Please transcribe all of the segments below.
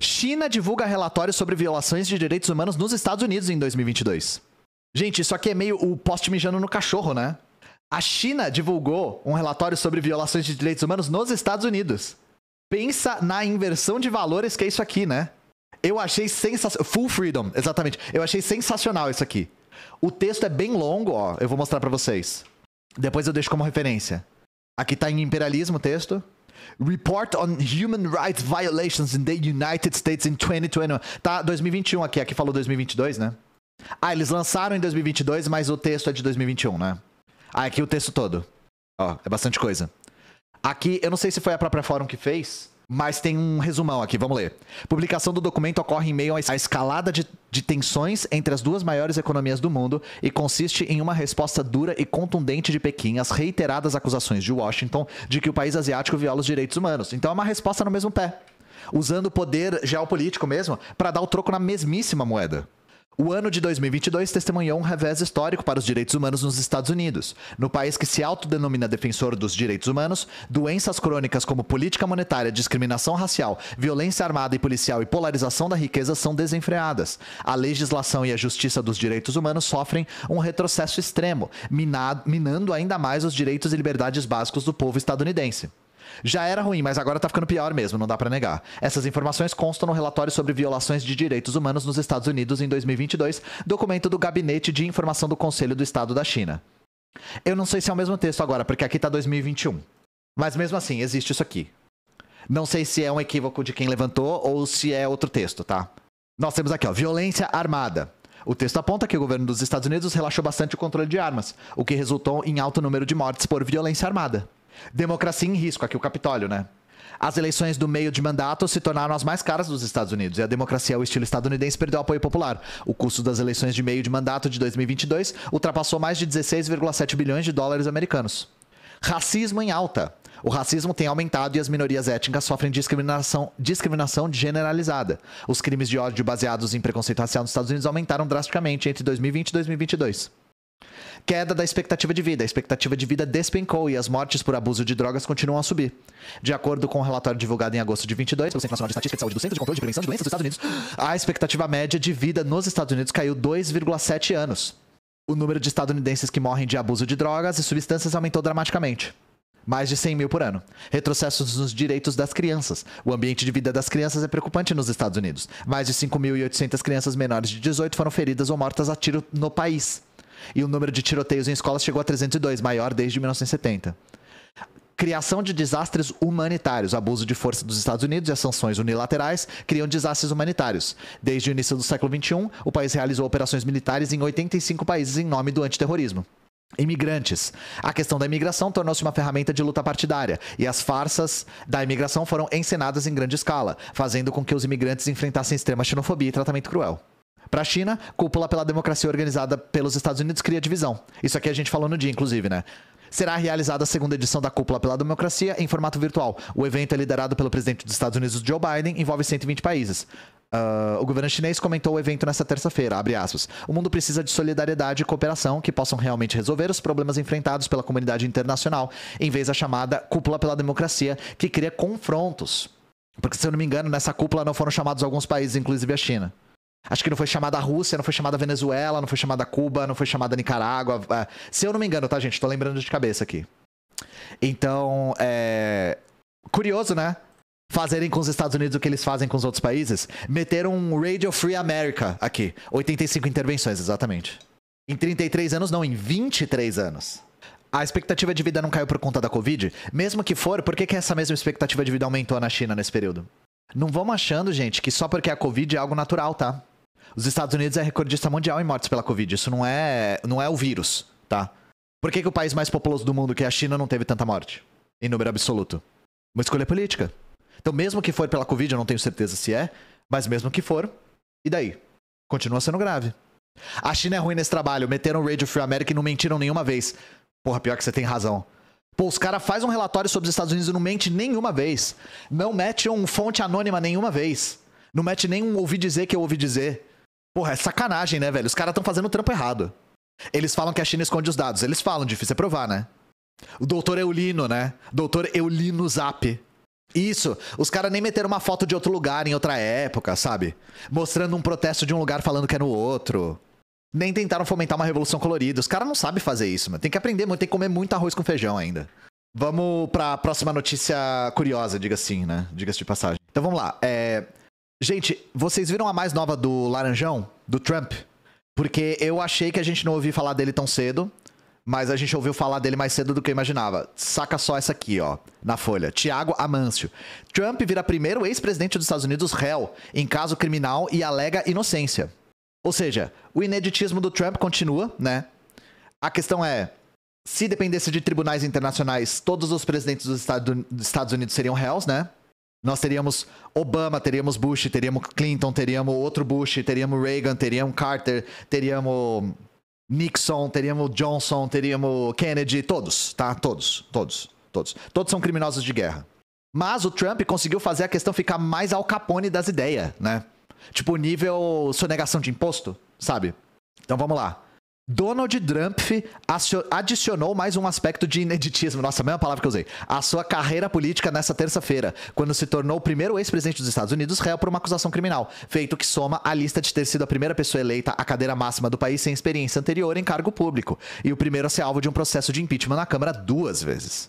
China divulga relatório sobre violações de direitos humanos nos Estados Unidos em 2022. Gente, isso aqui é meio o poste mijando no cachorro, né? A China divulgou um relatório sobre violações de direitos humanos nos Estados Unidos. Pensa na inversão de valores que é isso aqui, né? Eu achei sensacional. Full freedom, exatamente. Eu achei sensacional isso aqui. O texto é bem longo, ó. Eu vou mostrar para vocês. Depois eu deixo como referência. Aqui tá em imperialismo o texto. Report on Human Rights Violations in the United States in 2021. Tá 2021 aqui, aqui falou 2022, né? Ah, eles lançaram em 2022, mas o texto é de 2021, né? Ah, aqui o texto todo. Ó, é bastante coisa. Aqui, eu não sei se foi a própria Fórum que fez, mas tem um resumão aqui, vamos ler. Publicação do documento ocorre em meio à escalada de, de tensões entre as duas maiores economias do mundo e consiste em uma resposta dura e contundente de Pequim às reiteradas acusações de Washington de que o país asiático viola os direitos humanos. Então é uma resposta no mesmo pé usando o poder geopolítico mesmo para dar o troco na mesmíssima moeda. O ano de 2022 testemunhou um revés histórico para os direitos humanos nos Estados Unidos. No país que se autodenomina defensor dos direitos humanos, doenças crônicas como política monetária, discriminação racial, violência armada e policial e polarização da riqueza são desenfreadas. A legislação e a justiça dos direitos humanos sofrem um retrocesso extremo, minado, minando ainda mais os direitos e liberdades básicos do povo estadunidense. Já era ruim, mas agora tá ficando pior mesmo, não dá para negar. Essas informações constam no relatório sobre violações de direitos humanos nos Estados Unidos em 2022, documento do Gabinete de Informação do Conselho do Estado da China. Eu não sei se é o mesmo texto agora, porque aqui tá 2021. Mas mesmo assim, existe isso aqui. Não sei se é um equívoco de quem levantou ou se é outro texto, tá? Nós temos aqui, ó, violência armada. O texto aponta que o governo dos Estados Unidos relaxou bastante o controle de armas, o que resultou em alto número de mortes por violência armada. Democracia em risco, aqui o Capitólio, né? As eleições do meio de mandato se tornaram as mais caras dos Estados Unidos e a democracia ao estilo estadunidense perdeu apoio popular. O custo das eleições de meio de mandato de 2022 ultrapassou mais de 16,7 bilhões de dólares americanos. Racismo em alta. O racismo tem aumentado e as minorias étnicas sofrem discriminação, discriminação generalizada. Os crimes de ódio baseados em preconceito racial nos Estados Unidos aumentaram drasticamente entre 2020 e 2022. Queda da expectativa de vida. A expectativa de vida despencou e as mortes por abuso de drogas continuam a subir. De acordo com o um relatório divulgado em agosto de 22 pelo Centro Nacional de Estatística de Saúde do Centro de Controle de Prevenção de Doenças dos Estados Unidos, a expectativa média de vida nos Estados Unidos caiu 2,7 anos. O número de estadunidenses que morrem de abuso de drogas e substâncias aumentou dramaticamente mais de 100 mil por ano. Retrocessos nos direitos das crianças. O ambiente de vida das crianças é preocupante nos Estados Unidos. Mais de 5.800 crianças menores de 18 foram feridas ou mortas a tiro no país. E o número de tiroteios em escolas chegou a 302, maior desde 1970. Criação de desastres humanitários. Abuso de força dos Estados Unidos e as sanções unilaterais criam desastres humanitários. Desde o início do século XXI, o país realizou operações militares em 85 países em nome do antiterrorismo. Imigrantes. A questão da imigração tornou-se uma ferramenta de luta partidária e as farsas da imigração foram encenadas em grande escala, fazendo com que os imigrantes enfrentassem extrema xenofobia e tratamento cruel. Para a China, cúpula pela democracia organizada pelos Estados Unidos cria divisão. Isso aqui a gente falou no dia, inclusive, né? Será realizada a segunda edição da Cúpula pela Democracia em formato virtual. O evento é liderado pelo presidente dos Estados Unidos, Joe Biden, envolve 120 países. Uh, o governo chinês comentou o evento nesta terça-feira, Abre O mundo precisa de solidariedade e cooperação que possam realmente resolver os problemas enfrentados pela comunidade internacional, em vez da chamada cúpula pela democracia, que cria confrontos. Porque, se eu não me engano, nessa cúpula não foram chamados alguns países, inclusive a China. Acho que não foi chamada a Rússia, não foi chamada a Venezuela, não foi chamada a Cuba, não foi chamada a Nicarágua. É. Se eu não me engano, tá, gente? Tô lembrando de cabeça aqui. Então, é. Curioso, né? Fazerem com os Estados Unidos o que eles fazem com os outros países. Meteram um Radio Free America aqui. 85 intervenções, exatamente. Em 33 anos, não, em 23 anos. A expectativa de vida não caiu por conta da Covid? Mesmo que for, por que, que essa mesma expectativa de vida aumentou na China nesse período? Não vamos achando, gente, que só porque é a Covid é algo natural, tá? Os Estados Unidos é recordista mundial em mortes pela Covid. Isso não é, não é o vírus, tá? Por que, que o país mais populoso do mundo, que é a China, não teve tanta morte? Em número absoluto. Uma escolha política. Então, mesmo que for pela Covid, eu não tenho certeza se é, mas mesmo que for, e daí? Continua sendo grave. A China é ruim nesse trabalho, meteram o Radio Free America e não mentiram nenhuma vez. Porra, pior que você tem razão. Pô, os caras fazem um relatório sobre os Estados Unidos e não mente nenhuma vez. Não mete um fonte anônima nenhuma vez. Não mete nenhum ouvi dizer que eu ouvi dizer. Porra, é sacanagem, né, velho? Os caras estão fazendo o trampo errado. Eles falam que a China esconde os dados. Eles falam, difícil é provar, né? O doutor Eulino, né? Doutor Eulino Zap. Isso, os caras nem meteram uma foto de outro lugar em outra época, sabe? Mostrando um protesto de um lugar falando que é no outro. Nem tentaram fomentar uma revolução colorida. Os caras não sabem fazer isso, mano. Tem que aprender muito, tem que comer muito arroz com feijão ainda. Vamos pra próxima notícia curiosa, diga assim, né? Diga-se de passagem. Então vamos lá. É... Gente, vocês viram a mais nova do Laranjão? Do Trump? Porque eu achei que a gente não ouviu falar dele tão cedo, mas a gente ouviu falar dele mais cedo do que eu imaginava. Saca só essa aqui, ó, na folha. Tiago Amâncio. Trump vira primeiro ex-presidente dos Estados Unidos réu em caso criminal e alega inocência. Ou seja, o ineditismo do Trump continua, né? A questão é, se dependesse de tribunais internacionais, todos os presidentes dos Estados Unidos seriam réus, né? Nós teríamos Obama, teríamos Bush, teríamos Clinton, teríamos outro Bush, teríamos Reagan, teríamos Carter, teríamos Nixon, teríamos Johnson, teríamos Kennedy, todos, tá? Todos, todos, todos. Todos são criminosos de guerra. Mas o Trump conseguiu fazer a questão ficar mais ao capone das ideias, né? Tipo, nível sonegação de imposto, sabe? Então vamos lá. Donald Trump adicionou mais um aspecto de ineditismo, nossa, a mesma palavra que eu usei, A sua carreira política nessa terça-feira, quando se tornou o primeiro ex-presidente dos Estados Unidos réu por uma acusação criminal, feito que soma a lista de ter sido a primeira pessoa eleita à cadeira máxima do país sem experiência anterior em cargo público, e o primeiro a ser alvo de um processo de impeachment na Câmara duas vezes.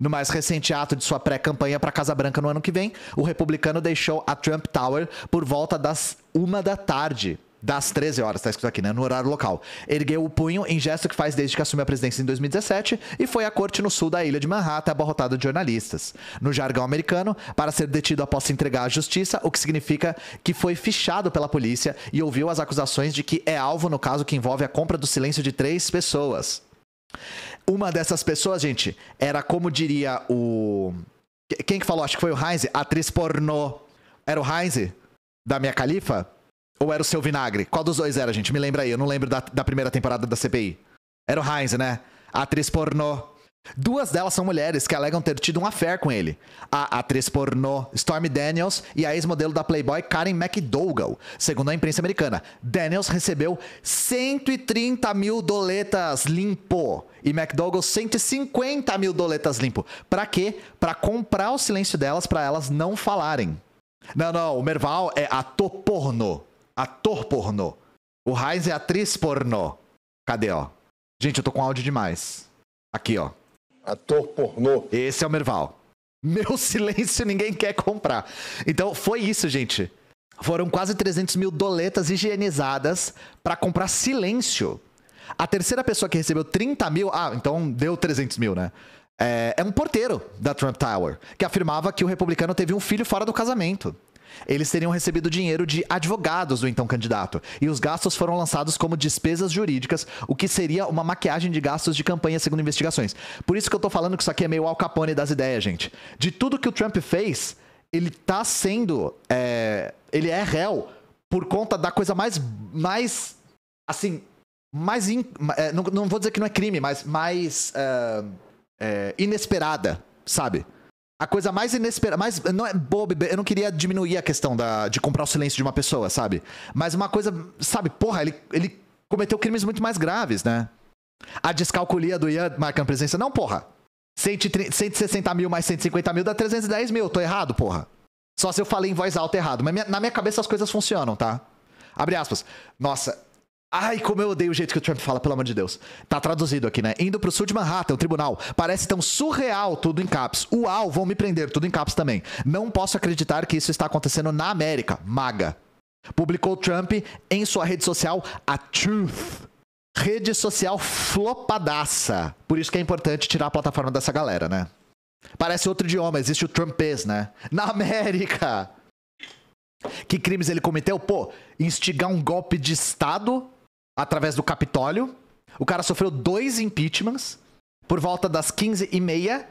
No mais recente ato de sua pré-campanha para a Casa Branca no ano que vem, o republicano deixou a Trump Tower por volta das uma da tarde das 13 horas, tá escrito aqui, né? No horário local. Ergueu o punho em gesto que faz desde que assumiu a presidência em 2017 e foi à corte no sul da ilha de Manhattan, abarrotada de jornalistas. No jargão americano, para ser detido após se entregar à justiça, o que significa que foi fichado pela polícia e ouviu as acusações de que é alvo no caso que envolve a compra do silêncio de três pessoas. Uma dessas pessoas, gente, era como diria o. Quem que falou? Acho que foi o Heinz, atriz pornô. Era o Heinz da minha califa? Ou era o seu vinagre? Qual dos dois era, gente? Me lembra aí, eu não lembro da, da primeira temporada da CPI. Era o Heinz, né? Atriz pornô. Duas delas são mulheres que alegam ter tido um affair com ele. A atriz pornô Stormy Daniels e a ex-modelo da Playboy Karen McDougall, segundo a imprensa americana. Daniels recebeu 130 mil doletas limpo e McDougall 150 mil doletas limpo. Pra quê? Pra comprar o silêncio delas para elas não falarem. Não, não, o Merval é ator pornô ator pornô. O Raiz é atriz pornô. Cadê, ó? Gente, eu tô com áudio demais. Aqui, ó. Ator pornô. Esse é o Merval. Meu silêncio ninguém quer comprar. Então, foi isso, gente. Foram quase 300 mil doletas higienizadas para comprar silêncio. A terceira pessoa que recebeu 30 mil. Ah, então deu 300 mil, né? É, é um porteiro da Trump Tower, que afirmava que o republicano teve um filho fora do casamento. Eles teriam recebido dinheiro de advogados do então candidato, e os gastos foram lançados como despesas jurídicas, o que seria uma maquiagem de gastos de campanha, segundo investigações. Por isso que eu tô falando que isso aqui é meio Al Capone das ideias, gente. De tudo que o Trump fez, ele tá sendo. É, ele é réu por conta da coisa mais. mais assim. Mais. In, é, não, não, vou dizer que não é crime, mas mais. É, é inesperada, sabe? a coisa mais inesperada, mais não é bobo, eu não queria diminuir a questão da, de comprar o silêncio de uma pessoa, sabe? Mas uma coisa, sabe, porra, ele, ele cometeu crimes muito mais graves, né? A descalculia do Ian marcando presença, não, porra. 160 mil mais 150 mil dá 310 mil, tô errado, porra. Só se eu falei em voz alta errado, mas minha, na minha cabeça as coisas funcionam, tá? Abre aspas. Nossa, Ai, como eu odeio o jeito que o Trump fala, pelo amor de Deus. Tá traduzido aqui, né? Indo pro sul de Manhattan, o tribunal. Parece tão surreal tudo em caps. Uau, vão me prender, tudo em caps também. Não posso acreditar que isso está acontecendo na América. Maga. Publicou Trump em sua rede social, a Truth. Rede social flopadaça. Por isso que é importante tirar a plataforma dessa galera, né? Parece outro idioma, existe o Trumpês, né? Na América! Que crimes ele cometeu? Pô, instigar um golpe de Estado através do Capitólio. O cara sofreu dois impeachments. Por volta das 15h30,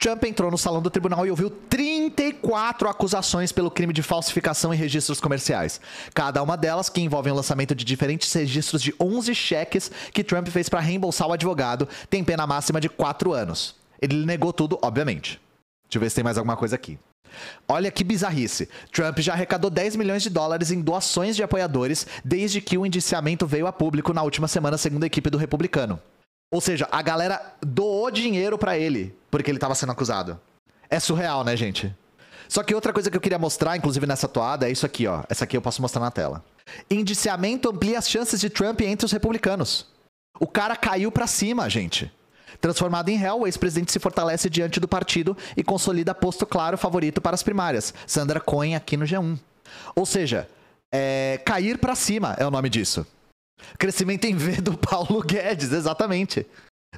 Trump entrou no salão do tribunal e ouviu 34 acusações pelo crime de falsificação em registros comerciais. Cada uma delas que envolve o lançamento de diferentes registros de 11 cheques que Trump fez para reembolsar o advogado, tem pena máxima de 4 anos. Ele negou tudo, obviamente. Deixa eu ver se tem mais alguma coisa aqui. Olha que bizarrice. Trump já arrecadou 10 milhões de dólares em doações de apoiadores desde que o indiciamento veio a público na última semana, segundo a equipe do republicano. Ou seja, a galera doou dinheiro para ele porque ele tava sendo acusado. É surreal, né, gente? Só que outra coisa que eu queria mostrar, inclusive nessa toada, é isso aqui, ó. Essa aqui eu posso mostrar na tela. Indiciamento amplia as chances de Trump entre os republicanos. O cara caiu pra cima, gente. Transformado em réu, o ex-presidente se fortalece diante do partido e consolida posto claro favorito para as primárias, Sandra Cohen aqui no G1. Ou seja, é... cair para cima é o nome disso. Crescimento em V do Paulo Guedes, exatamente.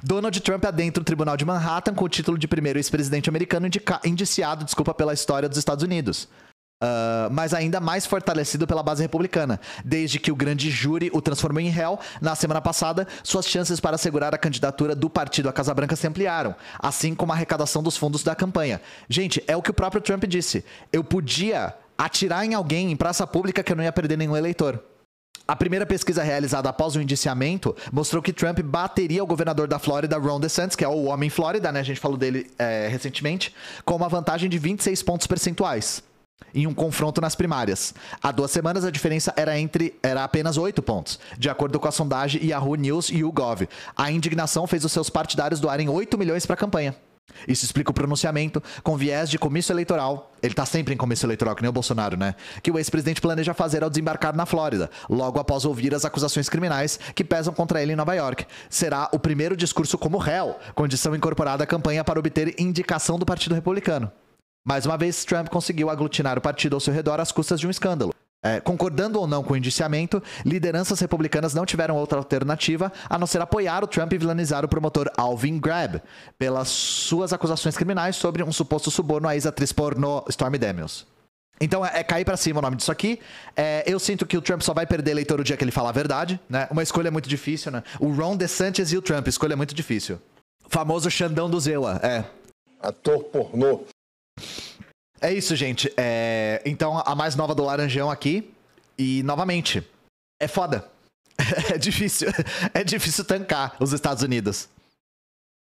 Donald Trump adentra o Tribunal de Manhattan com o título de primeiro ex-presidente americano indiciado, desculpa, pela história dos Estados Unidos. Uh, mas ainda mais fortalecido pela base republicana, desde que o grande júri o transformou em réu na semana passada, suas chances para assegurar a candidatura do partido à Casa Branca se ampliaram, assim como a arrecadação dos fundos da campanha. Gente, é o que o próprio Trump disse. Eu podia atirar em alguém em praça pública que eu não ia perder nenhum eleitor. A primeira pesquisa realizada após o indiciamento mostrou que Trump bateria o governador da Flórida, Ron DeSantis, que é o homem Flórida, né? A gente falou dele é, recentemente, com uma vantagem de 26 pontos percentuais em um confronto nas primárias. Há duas semanas a diferença era entre era apenas oito pontos, de acordo com a sondagem Yahoo News e YouGov. A indignação fez os seus partidários doarem 8 milhões para a campanha. Isso explica o pronunciamento com viés de comício eleitoral. Ele tá sempre em comício eleitoral, que nem o Bolsonaro, né? Que o ex-presidente planeja fazer ao desembarcar na Flórida, logo após ouvir as acusações criminais que pesam contra ele em Nova York. Será o primeiro discurso como réu, condição incorporada à campanha para obter indicação do Partido Republicano. Mais uma vez, Trump conseguiu aglutinar o partido ao seu redor às custas de um escândalo. É, concordando ou não com o indiciamento, lideranças republicanas não tiveram outra alternativa a não ser apoiar o Trump e vilanizar o promotor Alvin Grab pelas suas acusações criminais sobre um suposto suborno à ex-atriz porno Stormy Daniels. Então é, é cair para cima o nome disso aqui. É, eu sinto que o Trump só vai perder eleitor o dia que ele falar a verdade, né? Uma escolha muito difícil, né? O Ron DeSantis e o Trump, escolha muito difícil. Famoso Xandão do Zewa, é. Ator pornô é isso, gente. É... Então, a mais nova do Laranjão aqui. E, novamente, é foda. é difícil. É difícil tancar os Estados Unidos.